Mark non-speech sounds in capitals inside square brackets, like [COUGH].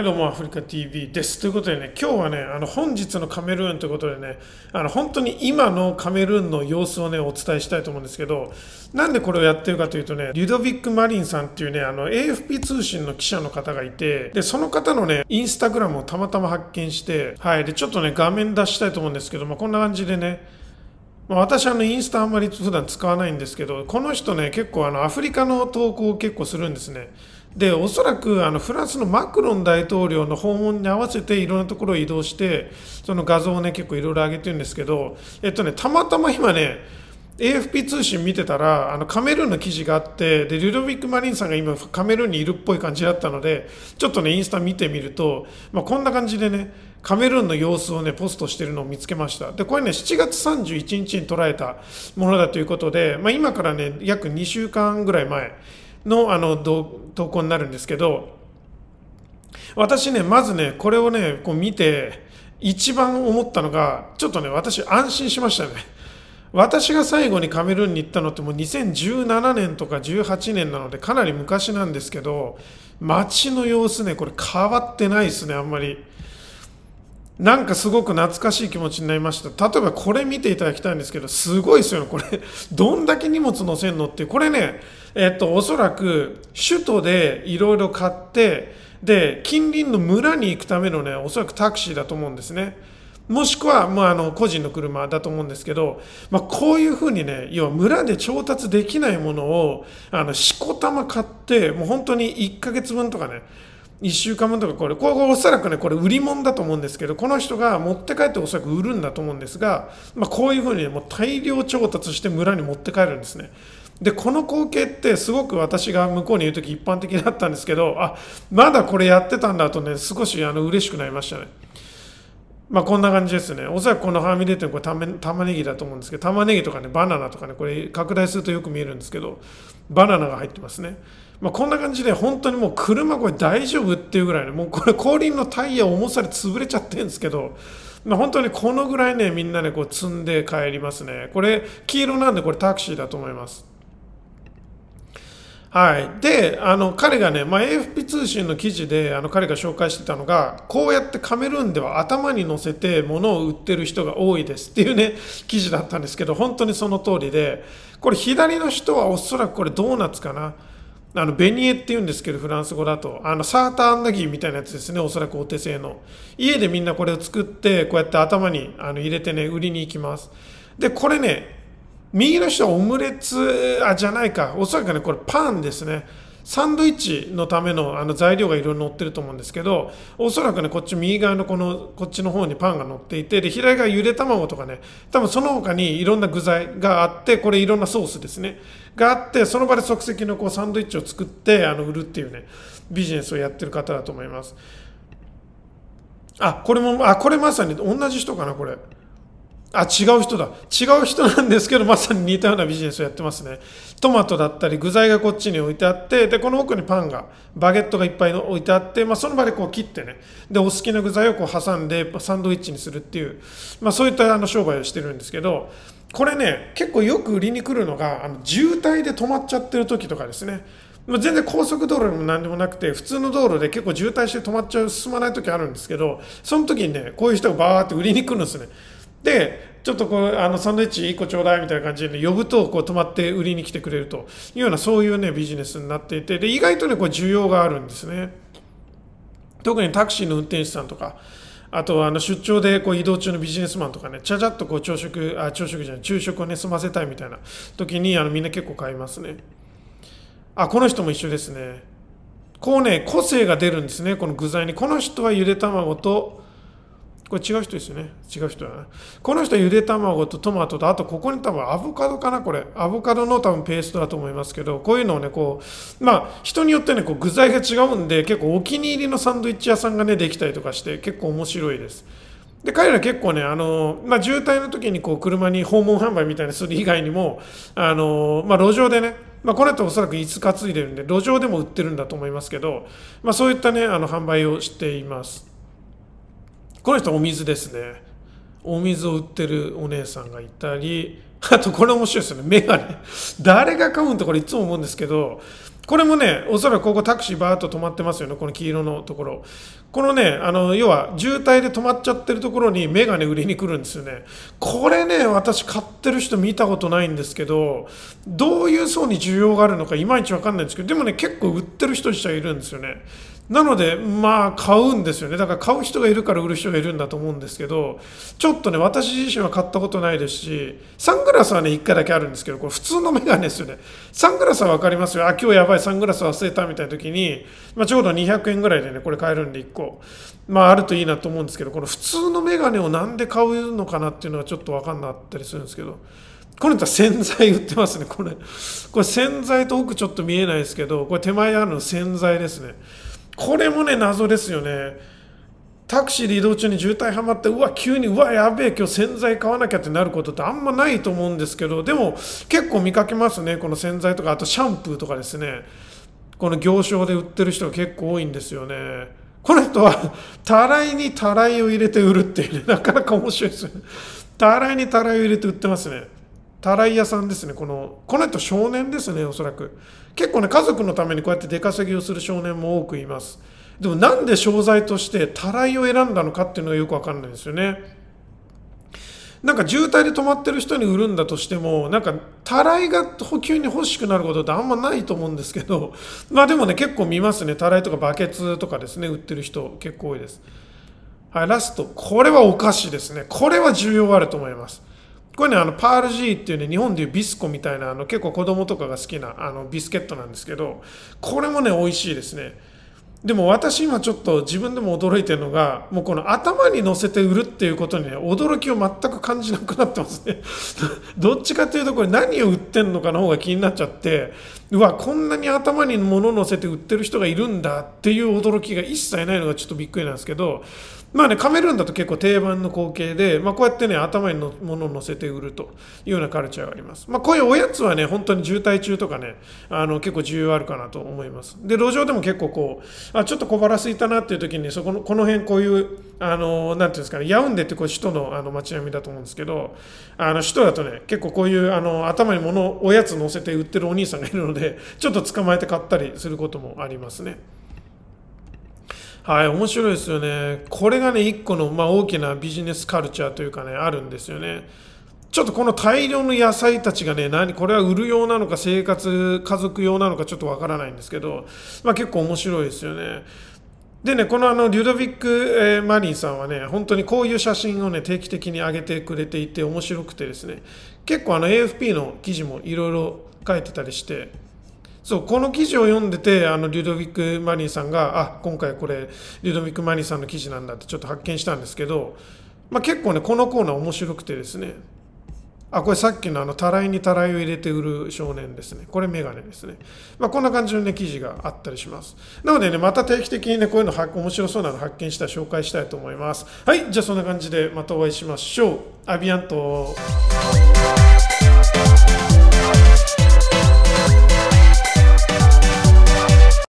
はい、どうも、アフリカ TV です。ということでね、今日はね、あの、本日のカメルーンということでね、あの、本当に今のカメルーンの様子をね、お伝えしたいと思うんですけど、なんでこれをやってるかというとね、リュドヴィック・マリンさんっていうね、あの、AFP 通信の記者の方がいて、で、その方のね、インスタグラムをたまたま発見して、はい、で、ちょっとね、画面出したいと思うんですけど、まあ、こんな感じでね、ま私あのインスタあんまり普段使わないんですけどこの人ね結構あのアフリカの投稿を結構するんですねでおそらくあのフランスのマクロン大統領の訪問に合わせていろんなところを移動してその画像をね結構いろいろ上げてるんですけど、えっとね、たまたま今ね AFP 通信見てたらあのカメルーンの記事があってでルドビック・マリンさんが今カメルーンにいるっぽい感じだったのでちょっとねインスタ見てみると、まあ、こんな感じでねカメルーンの様子をねポストしてるのを見つけましたでこれね7月31日に捉えたものだということで、まあ、今からね約2週間ぐらい前のあの投稿になるんですけど私ねまずねこれをねこう見て一番思ったのがちょっとね私安心しましたね私が最後にカメルーンに行ったのってもう2017年とか18年なのでかなり昔なんですけど街の様子ねこれ変わってないですねあんまりなんかすごく懐かしい気持ちになりました例えばこれ見ていただきたいんですけどすごいですよねこれどんだけ荷物載せんのってこれねえっと、おそらく首都でいろいろ買ってで近隣の村に行くためのねおそらくタクシーだと思うんですね。もしくは、まあ、あの個人の車だと思うんですけど、まあ、こういうふうにね要は村で調達できないものをあのしこたま買ってもう本当に1ヶ月分とかね1週間分とかこれこれおそらくねこれ売り物だと思うんですけどこの人が持って帰っておそらく売るんだと思うんですが、まあ、こういうふうに、ね、もう大量調達して村に持って帰るんですねでこの光景ってすごく私が向こうにいる時一般的だったんですけどあまだこれやってたんだとね少しあの嬉しくなりましたね。まあこんな感じですね。おそらくこのはみ出てるこれため玉ねぎだと思うんですけど、玉ねぎとかね、バナナとかね、これ拡大するとよく見えるんですけど、バナナが入ってますね。まあこんな感じで本当にもう車これ大丈夫っていうぐらいね、もうこれ後輪のタイヤ重さで潰れちゃってるんですけど、まあ、本当にこのぐらいね、みんなね、こう積んで帰りますね。これ黄色なんでこれタクシーだと思います。はい、であの彼がね、まあ、AFP 通信の記事であの彼が紹介してたのがこうやってカメルーンでは頭に乗せて物を売ってる人が多いですっていうね記事だったんですけど本当にその通りでこれ左の人はおそらくこれドーナツかなあのベニエって言うんですけどフランス語だとあのサーターアンダギーみたいなやつですねおそらくお手製の家でみんなこれを作ってこうやって頭にあの入れてね売りに行きますでこれね右の人はオムレツあじゃないかおそらくねこれパンですねサンドイッチのためのあの材料がいろいろ載ってると思うんですけどおそらくねこっち右側のこのこっちの方にパンが載っていてで左側ゆで卵とかね多分その他にいろんな具材があってこれいろんなソースですねがあってその場で即席のこうサンドイッチを作ってあの売るっていうねビジネスをやってる方だと思いますあこれもあこれまさに同じ人かなこれ。あ、違う人だ。違う人なんですけど、まさに似たようなビジネスをやってますね。トマトだったり、具材がこっちに置いてあって、で、この奥にパンが、バゲットがいっぱいの置いてあって、まあ、その場でこう切ってね、で、お好きな具材をこう挟んで、サンドイッチにするっていう、まあ、そういったあの商売をしてるんですけど、これね、結構よく売りに来るのが、あの渋滞で止まっちゃってる時とかですね。ま全然高速道路でも何でもなくて普通の道路で結構渋滞して止まっちゃう進まない時あるんですけどその時にねこういう人がバーって売りに来るんですねでちょっとこうあのサンドイッチ1個ちょうだいみたいな感じで呼ぶとこう泊まって売りに来てくれるというようなそういうねビジネスになっていてで意外とねこう需要があるんですね特にタクシーの運転手さんとかあとはあの出張でこう移動中のビジネスマンとかね、ちゃちゃっとこう朝食、あ朝食じゃない、昼食をね、済ませたいみたいな時にあのみんな結構買いますね。あ、この人も一緒ですね。こうね、個性が出るんですね、この具材に。この人はゆで卵とこれ違う人ですよね。違う人だな。この人はゆで卵とトマトと、あとここに多分アボカドかな、これ。アボカドの多分ペーストだと思いますけど、こういうのをね、こう、まあ、人によってね、こう具材が違うんで、結構お気に入りのサンドイッチ屋さんがね、できたりとかして、結構面白いです。で彼ら結構ね、あのまあ、渋滞の時にこう車に訪問販売みたいなする以外にも、あのまあ、路上でね、まあ、この後おそらく5日担いでるんで、路上でも売ってるんだと思いますけど、まあ、そういったね、あの販売をしています。この人お水ですねお水を売ってるお姉さんがいたりあとこれ面白いですよねメガネ誰が買うんってこれいつも思うんですけどこれもねおそらくここタクシーバーっと止まってますよねこの黄色のところこのねあの要は渋滞で止まっちゃってるところにメガネ売りに来るんですよねこれね私買ってる人見たことないんですけどどういう層に需要があるのかいまいち分かんないんですけどでもね結構売ってる人自体いるんですよねなので、まあ、買うんですよね。だから買う人がいるから売る人がいるんだと思うんですけど、ちょっとね、私自身は買ったことないですし、サングラスはね、1回だけあるんですけど、これ普通のメガネですよね。サングラスはわかりますよ。あ、今日やばいサングラス忘れたみたいな時に、まあ、ちょうど200円ぐらいでね、これ買えるんで1個。まあ、あるといいなと思うんですけど、この普通のメガネをなんで買うのかなっていうのはちょっとわかんなかったりするんですけど、これ洗剤売ってますね、これ。これ洗剤と奥ちょっと見えないですけど、これ手前にあるの洗剤ですね。これもね、謎ですよね。タクシーで移動中に渋滞はまって、うわ、急に、うわ、やべえ、今日洗剤買わなきゃってなることってあんまないと思うんですけど、でも結構見かけますね、この洗剤とか、あとシャンプーとかですね、この行商で売ってる人が結構多いんですよね。この人は、たらいにたらいを入れて売るっていうね、なかなか面白いですよね。たらいにたらいを入れて売ってますね。タライヤさんですね。この、この人少年ですね、おそらく。結構ね、家族のためにこうやって出稼ぎをする少年も多くいます。でもなんで商材としてたらいを選んだのかっていうのがよくわかんないですよね。なんか渋滞で止まってる人に売るんだとしても、なんかたらいが補給に欲しくなることってあんまないと思うんですけど、[LAUGHS] まあでもね、結構見ますね。たらいとかバケツとかですね、売ってる人結構多いです。はい、ラスト。これはお菓子ですね。これは需要あると思います。これねあのパール G っていうね日本でいうビスコみたいなあの結構子供とかが好きなあのビスケットなんですけどこれもね美味しいですねでも私今ちょっと自分でも驚いてるのがもうこの頭に乗せて売るっていうことにね驚きを全く感じなくなってますね [LAUGHS] どっちかというとこれ何を売ってんのかの方が気になっちゃってうわこんなに頭に物乗せて売ってる人がいるんだっていう驚きが一切ないのがちょっとびっくりなんですけどまあね、カメルーンだと結構定番の光景で、まあ、こうやってね、頭にのものを乗せて売るというようなカルチャーがあります。まあ、こういうおやつはね、本当に渋滞中とかね、あの結構重要あるかなと思います。で、路上でも結構こう、あちょっと小腹すいたなっていう時に、そこの、この辺こういう、あの、なんていうんですかね、ヤウンデってこう首都のあの街並みだと思うんですけど、あの首都だとね、結構こういうあの頭にもの、おやつ乗せて売ってるお兄さんがいるので、ちょっと捕まえて買ったりすることもありますね。はい、面白いですよね。これがね、一個の、まあ、大きなビジネスカルチャーというかね、あるんですよね。ちょっとこの大量の野菜たちがね、何、これは売る用なのか、生活、家族用なのか、ちょっとわからないんですけど、まあ、結構面白いですよね。でね、このあの、リュドヴィック、えマリンさんはね、本当にこういう写真をね、定期的に上げてくれていて面白くてですね、結構あの AFP の記事もいろいろ書いてたりして、そうこの記事を読んでてあのリュドヴィック・マニーさんがあ今回これリュドヴィック・マニーさんの記事なんだってちょっと発見したんですけど、まあ、結構ねこのコーナー面白くてですねあこれさっきのあのたらいにたらいを入れて売る少年ですねこれメガネですね、まあ、こんな感じのね記事があったりしますなのでねまた定期的にねこういうの面白そうなの発見したら紹介したいと思いますはいじゃあそんな感じでまたお会いしましょうアビアント